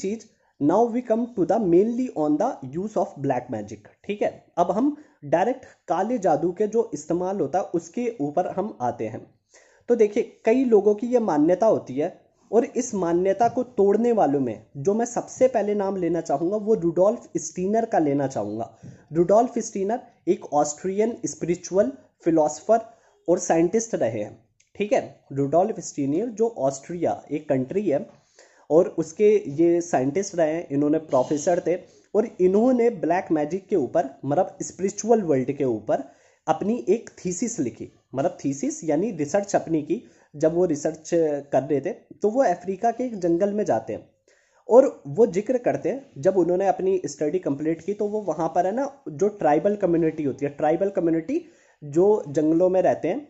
चीज now we come to the mainly on the use of black magic ठीक है अब हम डायरेक्ट काले जादू के जो इस्तेमाल होता है उसके ऊपर हम आते हैं तो देखिए कई लोगों की यह मान्यता होती है और इस मान्यता को तोड़ने वालों में जो मैं सबसे पहले नाम लेना चाहूंगा वो रूडोल्फ स्टीनर का लेना चाहूंगा रूडोल्फ स्टीनर एक ऑस्ट्रियन स्पिरिचुअल फिलोसफर और साइंटिस्ट रहे हैं ठीक है रूडोल्फ स्टीनियर जो ऑस्ट्रिया एक कंट्री है और उसके ये साइंटिस्ट रहे हैं इन्होंने प्रोफेसर थे और इन्होंने ब्लैक मैजिक के ऊपर मतलब स्पिरिचुअल वर्ल्ड के ऊपर अपनी एक थीसिस लिखी मतलब थीसिस यानी रिसर्च अपनी की जब वो रिसर्च कर रहे थे तो वो अफ्रीका के एक जंगल में जाते हैं और वो जिक्र करते हैं जब उन्होंने अपनी स्टडी कंप्लीट की तो वो वहाँ पर है ना जो ट्राइबल कम्युनिटी होती है ट्राइबल कम्युनिटी जो जंगलों में रहते हैं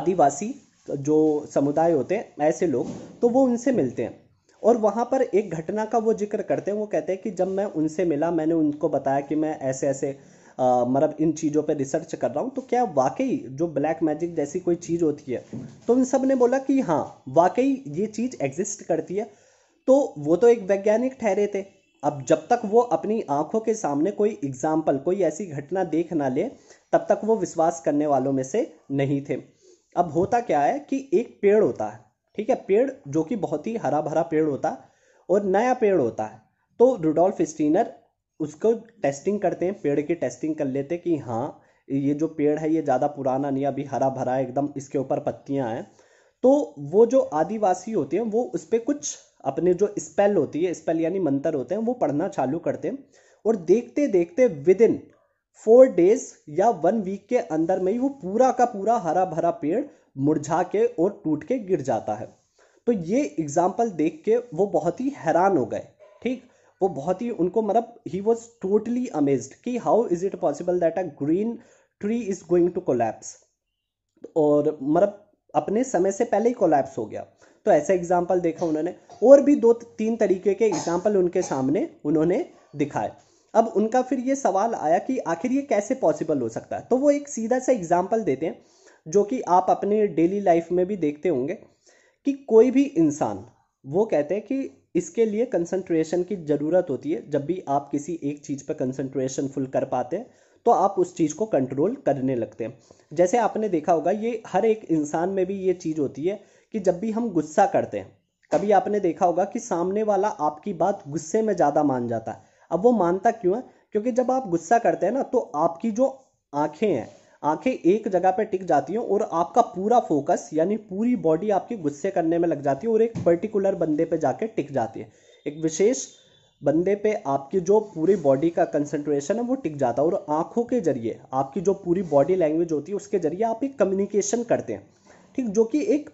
आदिवासी जो समुदाय होते हैं ऐसे लोग तो वो उनसे मिलते हैं और वहाँ पर एक घटना का वो जिक्र करते हैं वो कहते हैं कि जब मैं उनसे मिला मैंने उनको बताया कि मैं ऐसे ऐसे मतलब इन चीज़ों पर रिसर्च कर रहा हूँ तो क्या वाकई जो ब्लैक मैजिक जैसी कोई चीज़ होती है तो उन सब ने बोला कि हाँ वाकई ये चीज़ एग्जिस्ट करती है तो वो तो एक वैज्ञानिक ठहरे थे अब जब तक वो अपनी आंखों के सामने कोई एग्जाम्पल कोई ऐसी घटना देख ना ले तब तक वो विश्वास करने वालों में से नहीं थे अब होता क्या है कि एक पेड़ होता है ठीक है पेड़ जो कि बहुत ही हरा भरा पेड़ होता है और नया पेड़ होता है तो रुडोल्फ स्टीनर उसको टेस्टिंग करते हैं पेड़ की टेस्टिंग कर लेते हैं कि हाँ ये जो पेड़ है ये ज़्यादा पुराना नहीं अभी हरा भरा है एकदम इसके ऊपर पत्तियाँ हैं तो वो जो आदिवासी होते हैं वो उस पर कुछ अपने जो स्पेल होती है स्पेल यानी मंत्र होते हैं वो पढ़ना चालू करते हैं और देखते देखते विद इन फोर डेज या वन वीक के अंदर में ही वो पूरा का पूरा हरा भरा पेड़ मुरझा के और टूट के गिर जाता है तो ये एग्जाम्पल देख के वो बहुत ही हैरान हो गए ठीक वो बहुत ही उनको मतलब ही वॉज टोटली अमेज्ड कि how is it possible that a green tree is going to collapse और मतलब अपने समय से पहले ही कोलैप्स हो गया तो ऐसा एग्जाम्पल देखा उन्होंने और भी दो तीन तरीके के एग्जाम्पल उनके सामने उन्होंने दिखाए अब उनका फिर ये सवाल आया कि आखिर ये कैसे पॉसिबल हो सकता है तो वो एक सीधा सा एग्जाम्पल देते हैं जो कि आप अपने डेली लाइफ में भी देखते होंगे कि कोई भी इंसान वो कहते हैं कि इसके लिए कंसंट्रेशन की ज़रूरत होती है जब भी आप किसी एक चीज़ पर कंसंट्रेशन फुल कर पाते हैं तो आप उस चीज़ को कंट्रोल करने लगते हैं जैसे आपने देखा होगा ये हर एक इंसान में भी ये चीज़ होती है कि जब भी हम गुस्सा करते हैं कभी आपने देखा होगा कि सामने वाला आपकी बात गुस्से में ज़्यादा मान जाता है अब वो मानता क्यों है क्योंकि जब आप गुस्सा करते हैं ना तो आपकी जो आँखें हैं आंखें एक जगह पे टिक जाती हैं और आपका पूरा फोकस यानी पूरी बॉडी आपकी गुस्से करने में लग जाती है और एक पर्टिकुलर बंदे पे जाके टिक जाती है एक विशेष बंदे पे आपकी जो पूरी बॉडी का कंसंट्रेशन है वो टिक जाता है और आंखों के जरिए आपकी जो पूरी बॉडी लैंग्वेज होती है उसके जरिए आप एक कम्युनिकेशन करते हैं ठीक जो कि एक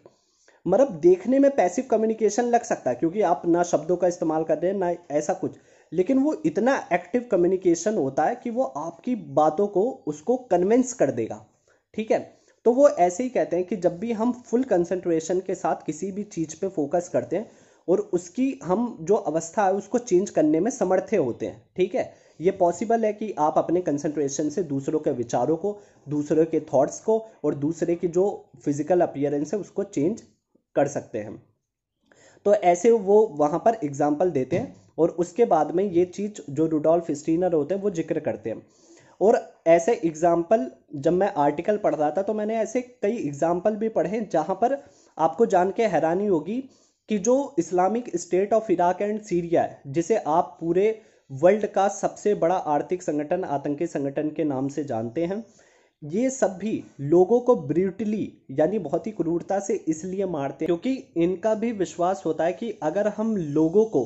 मतलब देखने में पैसिव कम्युनिकेशन लग सकता है क्योंकि आप ना शब्दों का इस्तेमाल कर रहे हैं ना ऐसा कुछ लेकिन वो इतना एक्टिव कम्युनिकेशन होता है कि वो आपकी बातों को उसको कन्विंस कर देगा ठीक है तो वो ऐसे ही कहते हैं कि जब भी हम फुल कंसंट्रेशन के साथ किसी भी चीज़ पे फोकस करते हैं और उसकी हम जो अवस्था है उसको चेंज करने में समर्थ होते हैं ठीक है ये पॉसिबल है कि आप अपने कंसंट्रेशन से दूसरों के विचारों को दूसरों के थॉट्स को और दूसरे की जो फिजिकल अपियरेंस है उसको चेंज कर सकते हैं तो ऐसे वो वहाँ पर एग्जाम्पल देते हैं और उसके बाद में ये चीज़ जो रुडोल्फ स्टीनर होते हैं वो जिक्र करते हैं और ऐसे एग्जाम्पल जब मैं आर्टिकल पढ़ रहा था तो मैंने ऐसे कई एग्जाम्पल भी पढ़े जहाँ पर आपको जान के हैरानी होगी कि जो Islamic State of Iraq and Syria है जिसे आप पूरे वर्ल्ड का सबसे बड़ा आर्थिक संगठन आतंकी संगठन के नाम से जानते हैं ये सब भी लोगों को ब्रूटली यानी बहुत ही क्रूरता से इसलिए मारते हैं क्योंकि इनका भी विश्वास होता है कि अगर हम लोगों को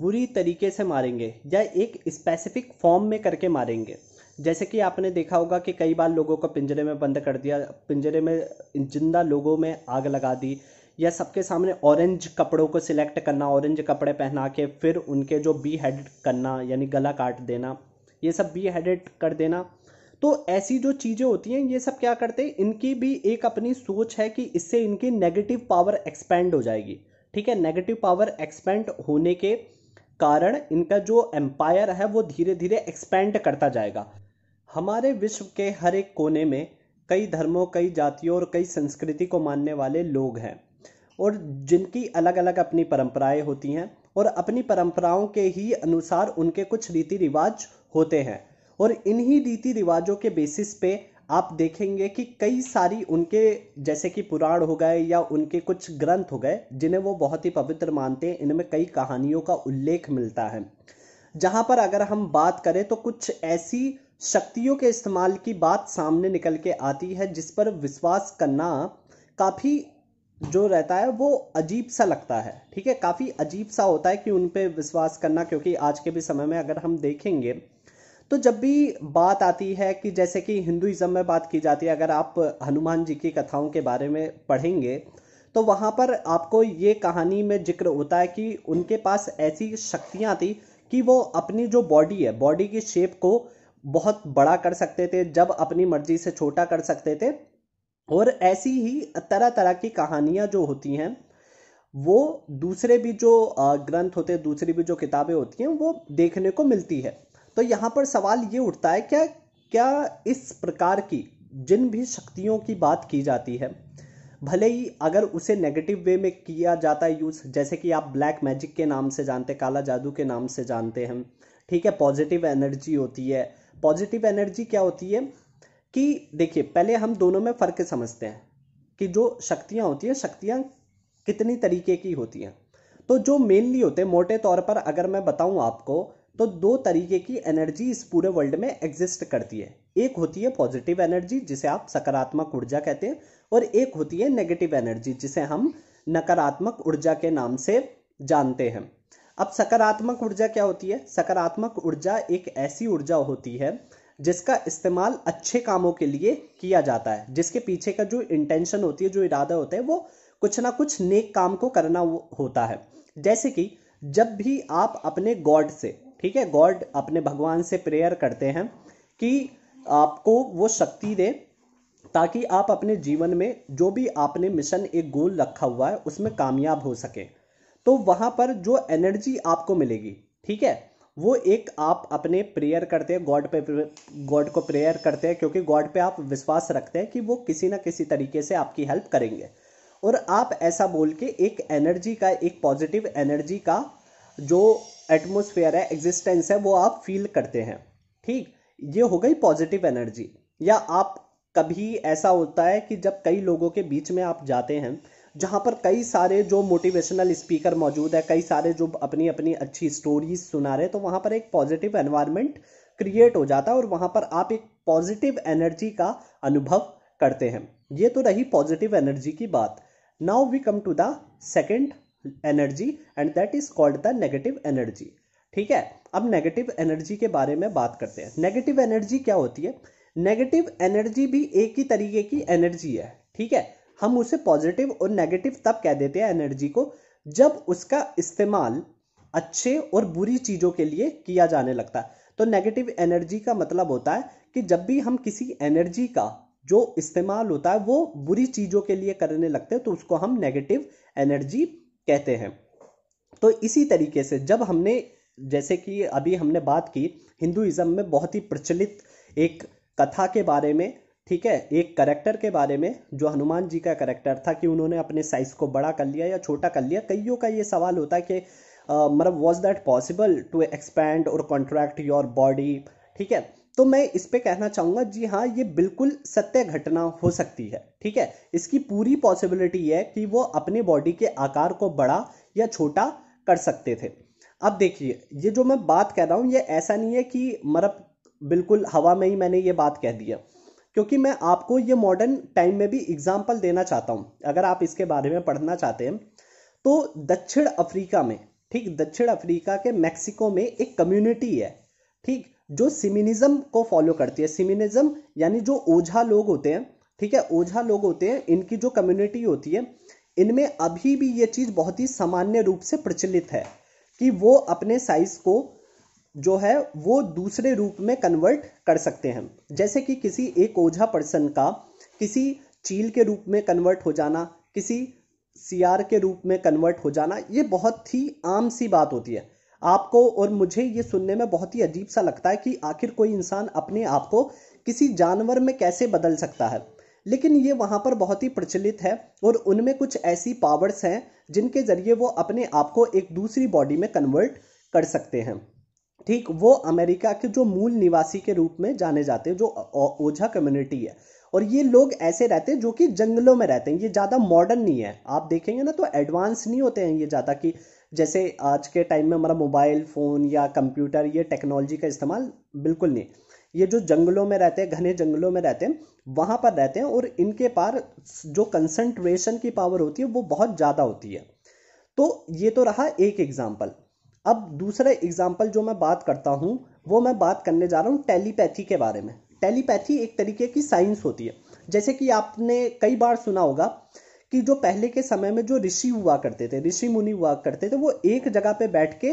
बुरी तरीके से मारेंगे या एक स्पेसिफिक फॉर्म में करके मारेंगे जैसे कि आपने देखा होगा कि कई बार लोगों को पिंजरे में बंद कर दिया पिंजरे में जिंदा लोगों में आग लगा दी या सबके सामने ऑरेंज कपड़ों को सिलेक्ट करना ऑरेंज कपड़े पहना के फिर उनके जो बी हेडेड करना यानी गला काट देना ये सब बी हेडेड कर देना तो ऐसी जो चीज़ें होती हैं ये सब क्या करते हैं इनकी भी एक अपनी सोच है कि इससे इनकी नेगेटिव पावर एक्सपेंड हो जाएगी ठीक है नेगेटिव पावर एक्सपेंड होने के कारण इनका जो एम्पायर है वो धीरे धीरे एक्सपेंड करता जाएगा हमारे विश्व के हर एक कोने में कई धर्मों कई जातियों और कई संस्कृति को मानने वाले लोग हैं और जिनकी अलग अलग अपनी परंपराएं होती हैं और अपनी परंपराओं के ही अनुसार उनके कुछ रीति रिवाज होते हैं और इन्हीं रीति रिवाजों के बेसिस पे आप देखेंगे कि कई सारी उनके जैसे कि पुराण हो गए या उनके कुछ ग्रंथ हो गए जिन्हें वो बहुत ही पवित्र मानते हैं इनमें कई कहानियों का उल्लेख मिलता है जहाँ पर अगर हम बात करें तो कुछ ऐसी शक्तियों के इस्तेमाल की बात सामने निकल के आती है जिस पर विश्वास करना काफ़ी जो रहता है वो अजीब सा लगता है ठीक है काफ़ी अजीब सा होता है कि उन पर विश्वास करना क्योंकि आज के भी समय में अगर हम देखेंगे तो जब भी बात आती है कि जैसे कि हिंदुइज्म में बात की जाती है अगर आप हनुमान जी की कथाओं के बारे में पढ़ेंगे तो वहाँ पर आपको ये कहानी में जिक्र होता है कि उनके पास ऐसी शक्तियाँ थी कि वो अपनी जो बॉडी है बॉडी की शेप को बहुत बड़ा कर सकते थे जब अपनी मर्जी से छोटा कर सकते थे और ऐसी ही तरह तरह की कहानियाँ जो होती हैं वो दूसरे भी जो ग्रंथ होते हैं दूसरी भी जो किताबें होती हैं वो देखने को मिलती है तो यहाँ पर सवाल ये उठता है क्या क्या इस प्रकार की जिन भी शक्तियों की बात की जाती है भले ही अगर उसे नेगेटिव वे में किया जाता है यूज़ जैसे कि आप ब्लैक मैजिक के नाम से जानते काला जादू के नाम से जानते हैं ठीक है पॉजिटिव एनर्जी होती है पॉजिटिव एनर्जी क्या होती है कि देखिए पहले हम दोनों में फ़र्क समझते हैं कि जो शक्तियाँ होती हैं शक्तियाँ कितनी तरीके की होती हैं तो जो मेनली होते हैं मोटे तौर पर अगर मैं बताऊँ आपको तो दो तरीके की एनर्जी इस पूरे वर्ल्ड में एग्जिस्ट करती है एक होती है पॉजिटिव एनर्जी जिसे आप सकारात्मक ऊर्जा कहते हैं और एक होती है नेगेटिव एनर्जी जिसे हम नकारात्मक ऊर्जा के नाम से जानते हैं अब सकारात्मक ऊर्जा क्या होती है सकारात्मक ऊर्जा एक ऐसी ऊर्जा होती है जिसका इस्तेमाल अच्छे कामों के लिए किया जाता है जिसके पीछे का जो इंटेंशन होती है जो इरादा होता है वो कुछ ना कुछ नेक काम को करना होता है जैसे कि जब भी आप अपने गॉड से ठीक है गॉड अपने भगवान से प्रेयर करते हैं कि आपको वो शक्ति दे ताकि आप अपने जीवन में जो भी आपने मिशन एक गोल रखा हुआ है उसमें कामयाब हो सके तो वहाँ पर जो एनर्जी आपको मिलेगी ठीक है वो एक आप अपने प्रेयर करते हैं गॉड पे गॉड को प्रेयर करते हैं क्योंकि गॉड पे आप विश्वास रखते हैं कि वो किसी ना किसी तरीके से आपकी हेल्प करेंगे और आप ऐसा बोल के एक एनर्जी का एक पॉजिटिव एनर्जी का जो एटमोसफेयर है एग्जिस्टेंस है वो आप फील करते हैं ठीक ये हो गई पॉजिटिव एनर्जी या आप कभी ऐसा होता है कि जब कई लोगों के बीच में आप जाते हैं जहाँ पर कई सारे जो मोटिवेशनल स्पीकर मौजूद है कई सारे जो अपनी अपनी अच्छी स्टोरीज सुना रहे तो वहाँ पर एक पॉजिटिव एनवायरनमेंट क्रिएट हो जाता है और वहाँ पर आप एक पॉजिटिव एनर्जी का अनुभव करते हैं ये तो रही पॉजिटिव एनर्जी की बात now we come to the second energy and that is called the negative energy ठीक है अब नेगेटिव एनर्जी के बारे में बात करते हैं नेगेटिव एनर्जी क्या होती है नेगेटिव एनर्जी भी एक ही तरीके की एनर्जी है ठीक है हम उसे पॉजिटिव और नेगेटिव तब कह देते हैं एनर्जी को जब उसका इस्तेमाल अच्छे और बुरी चीज़ों के लिए किया जाने लगता है तो नेगेटिव एनर्जी का मतलब होता है कि जब भी हम किसी एनर्जी का जो इस्तेमाल होता है वो बुरी चीज़ों के लिए करने लगते हैं तो उसको हम नेगेटिव एनर्जी कहते हैं तो इसी तरीके से जब हमने जैसे कि अभी हमने बात की हिंदुइज्म में बहुत ही प्रचलित एक कथा के बारे में ठीक है एक करेक्टर के बारे में जो हनुमान जी का करेक्टर था कि उन्होंने अपने साइज़ को बड़ा कर लिया या छोटा कर लिया कईयों का ये सवाल होता है कि मतलब was that possible to expand और कॉन्ट्रैक्ट योर बॉडी ठीक है तो मैं इस पर कहना चाहूँगा जी हाँ ये बिल्कुल सत्य घटना हो सकती है ठीक है इसकी पूरी पॉसिबिलिटी है कि वो अपने बॉडी के आकार को बड़ा या छोटा कर सकते थे अब देखिए ये जो मैं बात कह रहा हूँ ये ऐसा नहीं है कि मरब बिल्कुल हवा में ही मैंने ये बात कह दी है क्योंकि मैं आपको ये मॉडर्न टाइम में भी एग्जाम्पल देना चाहता हूँ अगर आप इसके बारे में पढ़ना चाहते हैं तो दक्षिण अफ्रीका में ठीक दक्षिण अफ्रीका के मैक्सिको में एक कम्युनिटी है ठीक जो सिमिनिज्म को फॉलो करती है सिमिनिज्म यानी जो ओझा लोग होते हैं ठीक है ओझा लोग होते हैं इनकी जो कम्युनिटी होती है इनमें अभी भी ये चीज़ बहुत ही सामान्य रूप से प्रचलित है कि वो अपने साइज को जो है वो दूसरे रूप में कन्वर्ट कर सकते हैं जैसे कि किसी एक ओझा पर्सन का किसी चील के रूप में कन्वर्ट हो जाना किसी सियार के रूप में कन्वर्ट हो जाना ये बहुत ही आम सी बात होती है आपको और मुझे ये सुनने में बहुत ही अजीब सा लगता है कि आखिर कोई इंसान अपने आप को किसी जानवर में कैसे बदल सकता है लेकिन ये वहाँ पर बहुत ही प्रचलित है और उनमें कुछ ऐसी पावर्स हैं जिनके ज़रिए वो अपने आप को एक दूसरी बॉडी में कन्वर्ट कर सकते हैं ठीक वो अमेरिका के जो मूल निवासी के रूप में जाने जाते हैं जो ओझा कम्युनिटी है और ये लोग ऐसे रहते हैं जो कि जंगलों में रहते हैं ये ज़्यादा मॉडर्न नहीं है आप देखेंगे ना तो एडवांस नहीं होते हैं ये ज़्यादा कि जैसे आज के टाइम में हमारा मोबाइल फ़ोन या कंप्यूटर ये टेक्नोलॉजी का इस्तेमाल बिल्कुल नहीं ये जो जंगलों में रहते हैं घने जंगलों में रहते हैं वहाँ पर रहते हैं और इनके पार जो कंसंट्रेशन की पावर होती है वो बहुत ज़्यादा होती है तो ये तो रहा एक एग्ज़ाम्पल अब दूसरा एग्ज़ाम्पल जो मैं बात करता हूँ वो मैं बात करने जा रहा हूँ टेलीपैथी के बारे में टेलीपैथी एक तरीके की साइंस होती है जैसे कि आपने कई बार सुना होगा कि जो पहले के समय में जो ऋषि हुआ करते थे ऋषि मुनि हुआ करते थे वो एक जगह पे बैठ के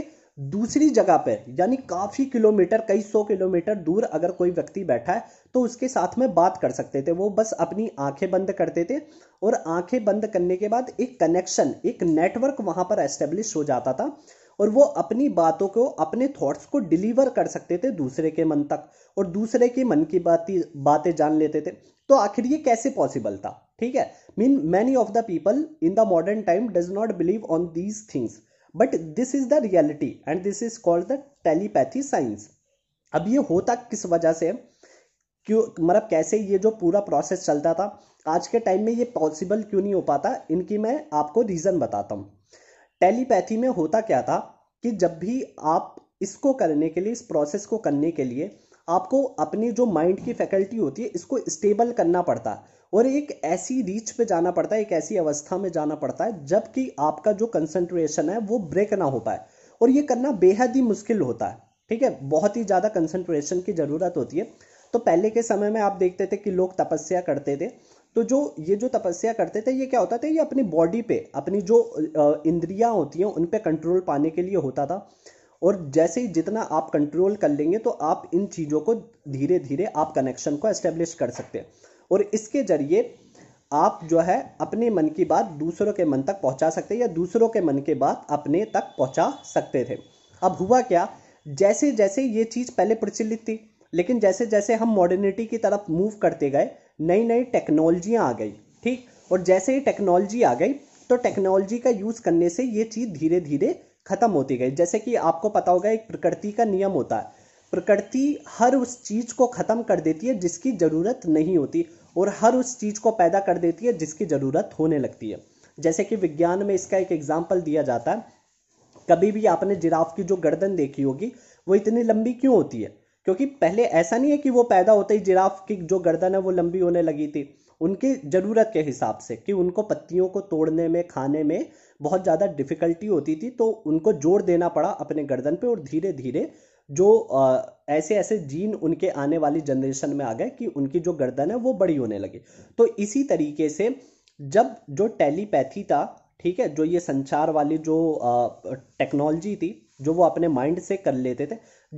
दूसरी जगह पर यानी काफी किलोमीटर कई सौ किलोमीटर दूर अगर कोई व्यक्ति बैठा है तो उसके साथ में बात कर सकते थे वो बस अपनी आंखें बंद करते थे और आंखें बंद करने के बाद एक कनेक्शन एक नेटवर्क वहां पर एस्टेब्लिश हो जाता था और वो अपनी बातों को अपने थॉट्स को डिलीवर कर सकते थे दूसरे के मन तक और दूसरे के मन की बातें बातें जान लेते थे तो आखिर ये कैसे पॉसिबल था ठीक है mean many of the people in the modern time does not believe on these things but this is the reality and this is called the telepathy science अब ये होता किस वजह से क्यों मतलब कैसे ये जो पूरा प्रोसेस चलता था आज के टाइम में ये पॉसिबल क्यों नहीं हो पाता इनकी मैं आपको रीज़न बताता हूँ टेलीपैथी में होता क्या था कि जब भी आप इसको करने के लिए इस प्रोसेस को करने के लिए आपको अपनी जो माइंड की फैकल्टी होती है इसको स्टेबल करना पड़ता है और एक ऐसी रीच पे जाना पड़ता है एक ऐसी अवस्था में जाना पड़ता है जबकि आपका जो कंसंट्रेशन है वो ब्रेक ना हो पाए और ये करना बेहद ही मुश्किल होता है ठीक है बहुत ही ज़्यादा कंसंट्रेशन की ज़रूरत होती है तो पहले के समय में आप देखते थे कि लोग तपस्या करते थे तो जो ये जो तपस्या करते थे ये क्या होता था ये अपनी बॉडी पे अपनी जो इंद्रियां होती हैं उन पे कंट्रोल पाने के लिए होता था और जैसे ही जितना आप कंट्रोल कर लेंगे तो आप इन चीज़ों को धीरे धीरे आप कनेक्शन को एस्टेब्लिश कर सकते हैं और इसके जरिए आप जो है अपने मन की बात दूसरों के मन तक पहुंचा सकते या दूसरों के मन के बात अपने तक पहुंचा सकते थे अब हुआ क्या जैसे जैसे ये चीज़ पहले प्रचलित थी लेकिन जैसे जैसे हम मॉडर्निटी की तरफ मूव करते गए नई नई टेक्नोलॉजियाँ आ गई ठीक और जैसे ही टेक्नोलॉजी आ गई तो टेक्नोलॉजी का यूज़ करने से ये चीज़ धीरे धीरे ख़त्म होती गई जैसे कि आपको पता होगा एक प्रकृति का नियम होता है प्रकृति हर उस चीज़ को ख़त्म कर देती है जिसकी ज़रूरत नहीं होती और हर उस चीज़ को पैदा कर देती है जिसकी ज़रूरत होने लगती है जैसे कि विज्ञान में इसका एक एग्जाम्पल दिया जाता है कभी भी आपने जिराफ की जो गर्दन देखी होगी वो इतनी लंबी क्यों होती है क्योंकि पहले ऐसा नहीं है कि वो पैदा होते ही जिराफ की जो गर्दन है वो लंबी होने लगी थी उनकी ज़रूरत के हिसाब से कि उनको पत्तियों को तोड़ने में खाने में बहुत ज़्यादा डिफ़िकल्टी होती थी तो उनको जोर देना पड़ा अपने गर्दन पे और धीरे धीरे जो ऐसे ऐसे जीन उनके आने वाली जनरेशन में आ गए कि उनकी जो गर्दन है वो बड़ी होने लगी तो इसी तरीके से जब जो टेलीपैथी था ठीक है जो ये संचार वाली जो टेक्नोलॉजी थी जो वो अपने माइंड से कर लेते थे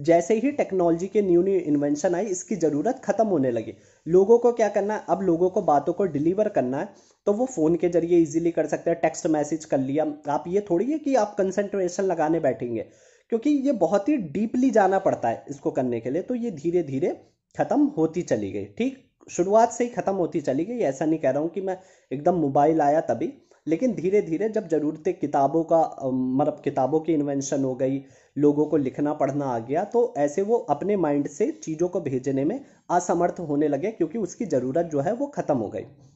जैसे ही टेक्नोलॉजी के न्यू न्यू इन्वेंशन आई इसकी ज़रूरत ख़त्म होने लगी लोगों को क्या करना है अब लोगों को बातों को डिलीवर करना है तो वो फ़ोन के जरिए इजीली कर सकते हैं टेक्स्ट मैसेज कर लिया आप ये थोड़ी है कि आप कंसंट्रेशन लगाने बैठेंगे क्योंकि ये बहुत ही डीपली जाना पड़ता है इसको करने के लिए तो ये धीरे धीरे ख़त्म होती चली गई ठीक शुरुआत से ही ख़त्म होती चली गई ऐसा नहीं कह रहा हूँ कि मैं एकदम मोबाइल आया तभी लेकिन धीरे धीरे जब ज़रूरतें किताबों का मतलब किताबों की इन्वेंशन हो गई लोगों को लिखना पढ़ना आ गया तो ऐसे वो अपने माइंड से चीज़ों को भेजने में असमर्थ होने लगे क्योंकि उसकी ज़रूरत जो है वो ख़त्म हो गई